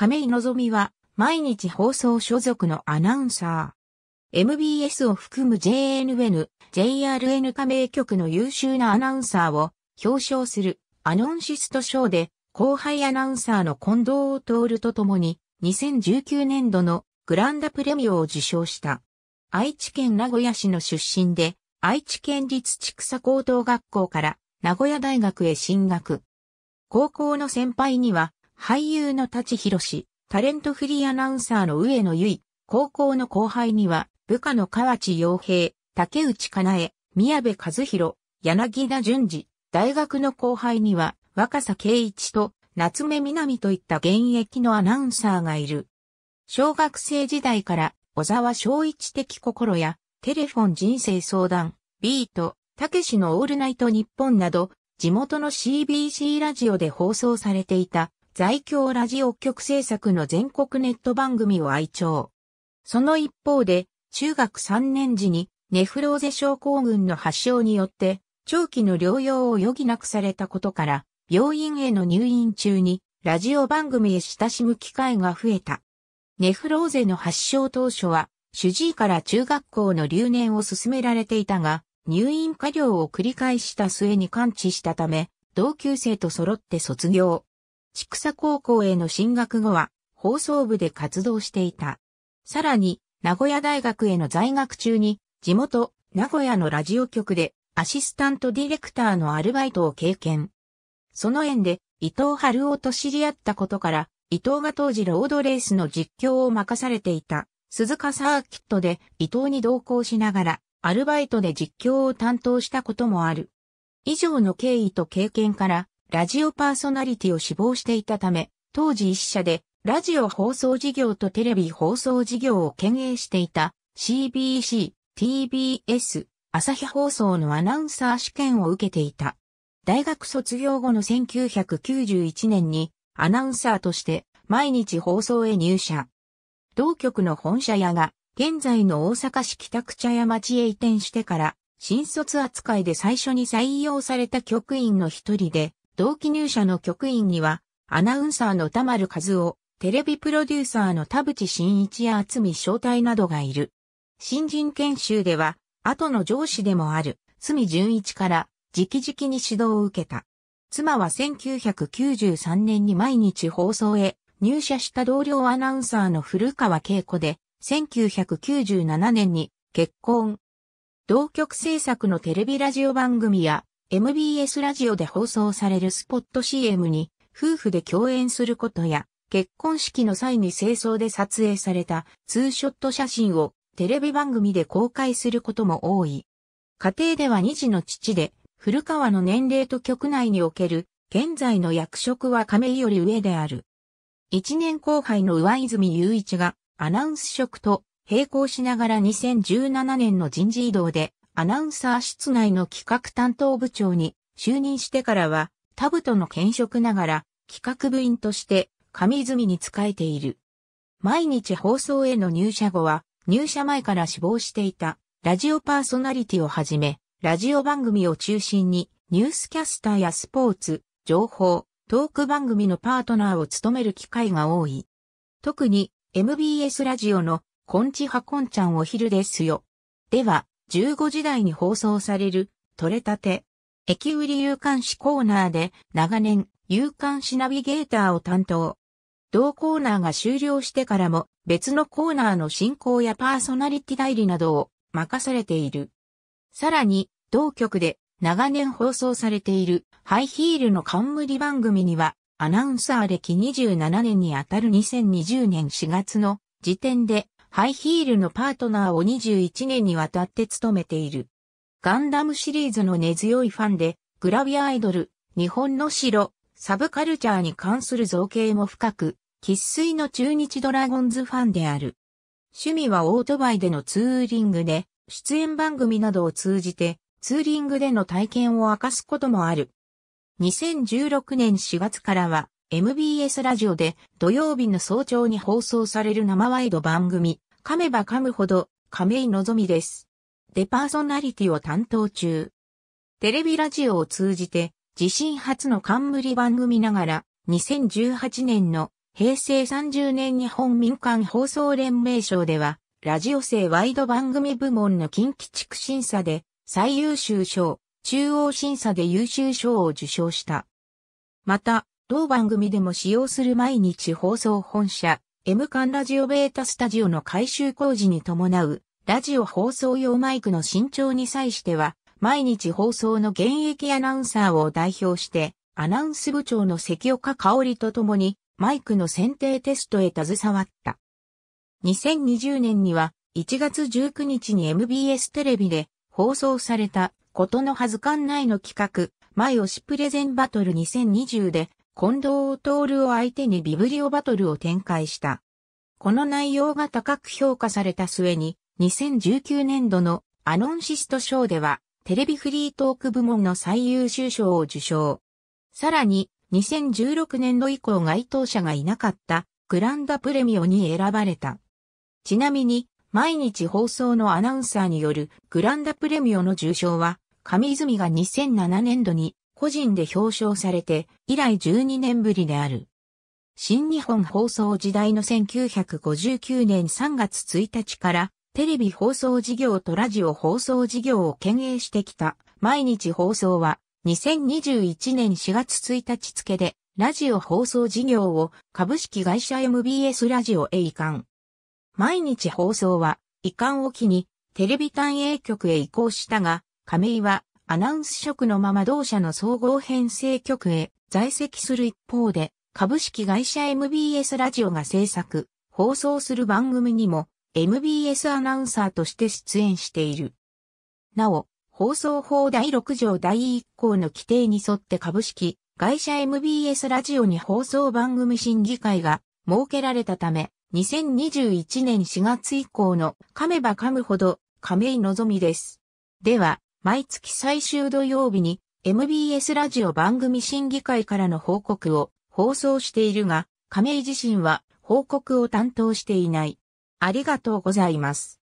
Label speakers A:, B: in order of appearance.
A: 亀井望は、毎日放送所属のアナウンサー。MBS を含む JNN、JRN 加盟局の優秀なアナウンサーを表彰するアノンシスト賞で後輩アナウンサーの近藤をるとともに2019年度のグランダプレミオを受賞した。愛知県名古屋市の出身で愛知県立千草高等学校から名古屋大学へ進学。高校の先輩には俳優の立博し、タレントフリーアナウンサーの上野由衣、高校の後輩には、部下の河内洋平、竹内かなえ、宮部和弘、柳田淳二、大学の後輩には、若狭圭一と夏目みなみといった現役のアナウンサーがいる。小学生時代から、小沢昭一的心や、テレフォン人生相談、ビート、たけしのオールナイト日本など、地元の CBC ラジオで放送されていた在京ラジオ局制作の全国ネット番組を愛聴。その一方で、中学3年時にネフローゼ症候群の発症によって、長期の療養を余儀なくされたことから、病院への入院中に、ラジオ番組へ親しむ機会が増えた。ネフローゼの発症当初は、主治医から中学校の留年を勧められていたが、入院過料を繰り返した末に完治したため、同級生と揃って卒業。千草高校への進学後は放送部で活動していた。さらに、名古屋大学への在学中に、地元、名古屋のラジオ局でアシスタントディレクターのアルバイトを経験。その縁で、伊藤春夫と知り合ったことから、伊藤が当時ロードレースの実況を任されていた、鈴鹿サーキットで伊藤に同行しながら、アルバイトで実況を担当したこともある。以上の経緯と経験から、ラジオパーソナリティを志望していたため、当時一社で、ラジオ放送事業とテレビ放送事業を兼営していた CBC、TBS、朝日放送のアナウンサー試験を受けていた。大学卒業後の1991年にアナウンサーとして毎日放送へ入社。同局の本社屋が現在の大阪市北区茶屋町へ移転してから新卒扱いで最初に採用された局員の一人で同期入社の局員には、アナウンサーの田丸和夫、テレビプロデューサーの田淵真一や厚見正体などがいる。新人研修では、後の上司でもある、住純一から、直々に指導を受けた。妻は1993年に毎日放送へ入社した同僚アナウンサーの古川恵子で、1997年に結婚。同局制作のテレビラジオ番組や MBS ラジオで放送されるスポット CM に夫婦で共演することや結婚式の際に清掃で撮影されたツーショット写真をテレビ番組で公開することも多い。家庭では2児の父で古川の年齢と局内における現在の役職は亀井より上である。1年後輩の上泉雄一がアナウンス職と並行しながら2017年の人事異動でアナウンサー室内の企画担当部長に就任してからは、タブとの兼職ながら、企画部員として、上泉に仕えている。毎日放送への入社後は、入社前から志望していた、ラジオパーソナリティをはじめ、ラジオ番組を中心に、ニュースキャスターやスポーツ、情報、トーク番組のパートナーを務める機会が多い。特に、MBS ラジオの、こんちはこんちゃんお昼ですよ。では、15時台に放送される、取れたて。駅売り有刊誌コーナーで、長年、有刊誌ナビゲーターを担当。同コーナーが終了してからも、別のコーナーの進行やパーソナリティ代理などを任されている。さらに、同局で長年放送されているハイヒールの冠番組には、アナウンサー歴27年にあたる2020年4月の時点でハイヒールのパートナーを21年にわたって務めている。ガンダムシリーズの根強いファンで、グラビアアイドル、日本の城、サブカルチャーに関する造形も深く、喫水の中日ドラゴンズファンである。趣味はオートバイでのツーリングで、出演番組などを通じて、ツーリングでの体験を明かすこともある。2016年4月からは、MBS ラジオで土曜日の早朝に放送される生ワイド番組、噛めば噛むほど、亀井のぞみです。でパーソナリティを担当中。テレビラジオを通じて、自身初の冠番組ながら、2018年の平成30年日本民間放送連盟賞では、ラジオ性ワイド番組部門の近畿地区審査で最優秀賞、中央審査で優秀賞を受賞した。また、同番組でも使用する毎日放送本社、M 館ラジオベータスタジオの改修工事に伴う、ラジオ放送用マイクの新調に際しては、毎日放送の現役アナウンサーを代表して、アナウンス部長の関岡香織と共に、マイクの選定テストへ携わった。2020年には、1月19日に MBS テレビで放送された、ことのはずかんないの企画、前押しプレゼンバトル2020で、近藤徹を相手にビブリオバトルを展開した。この内容が高く評価された末に、2019年度のアノンシスト賞では、テレビフリートーク部門の最優秀賞を受賞。さらに、2016年度以降該当者がいなかったグランダプレミオに選ばれた。ちなみに、毎日放送のアナウンサーによるグランダプレミオの受賞は、上泉が2007年度に個人で表彰されて、以来12年ぶりである。新日本放送時代の1959年3月1日から、テレビ放送事業とラジオ放送事業を兼営してきた、毎日放送は、2021年4月1日付で、ラジオ放送事業を株式会社 MBS ラジオへ移管。毎日放送は移管を機にテレビ単営局へ移行したが、亀井はアナウンス職のまま同社の総合編成局へ在籍する一方で、株式会社 MBS ラジオが制作、放送する番組にも MBS アナウンサーとして出演している。なお、放送法第6条第1項の規定に沿って株式会社 MBS ラジオに放送番組審議会が設けられたため、2021年4月以降の噛めば噛むほど亀井望みです。では、毎月最終土曜日に MBS ラジオ番組審議会からの報告を放送しているが、亀井自身は報告を担当していない。ありがとうございます。